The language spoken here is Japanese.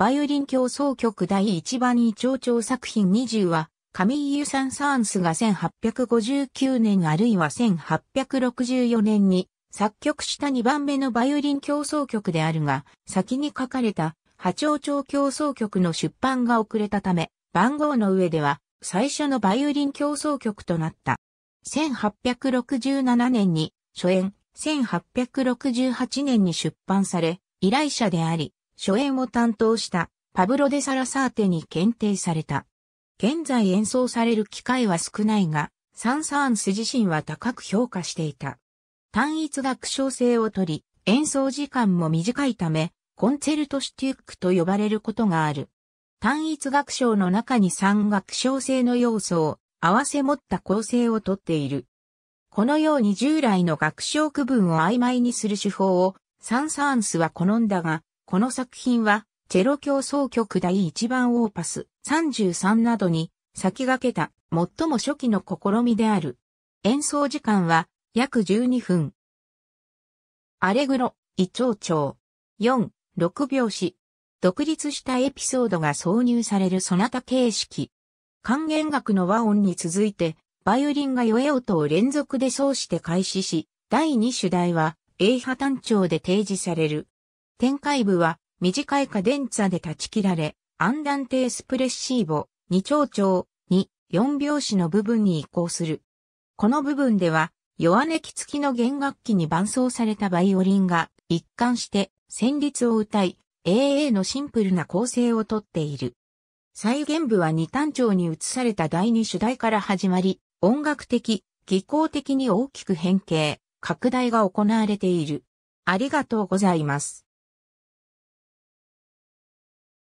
バイオリン競奏曲第1番に長調作品20は、カミーユ・サン・サーンスが1859年あるいは1864年に作曲した2番目のバイオリン競奏曲であるが、先に書かれた波長調競奏曲の出版が遅れたため、番号の上では最初のバイオリン競奏曲となった。1867年に初演、1868年に出版され、依頼者であり、初演を担当したパブロ・デ・サラサーテに検定された。現在演奏される機会は少ないが、サン・サーンス自身は高く評価していた。単一楽章性をとり、演奏時間も短いため、コンチェルトシティックと呼ばれることがある。単一楽章の中に三楽章性の要素を合わせ持った構成をとっている。このように従来の学章区分を曖昧にする手法をサンサーンスは好んだが、この作品は、チェロ協奏曲第1番オーパス33などに先駆けた最も初期の試みである。演奏時間は約12分。アレグロ、胃腸長。4、6拍子。独立したエピソードが挿入されるソナタ形式。管弦楽の和音に続いて、バイオリンが弱い音を連続で奏して開始し、第2主題は A 波単調で提示される。展開部は短いカデンツァで断ち切られ、アンダンテエスプレッシーボ、二長調、に、四拍子の部分に移行する。この部分では、弱音き付きの弦楽器に伴奏されたバイオリンが一貫して旋律を歌い、AA のシンプルな構成をとっている。再現部は二単調に移された第二主題から始まり、音楽的、技巧的に大きく変形、拡大が行われている。ありがとうございます。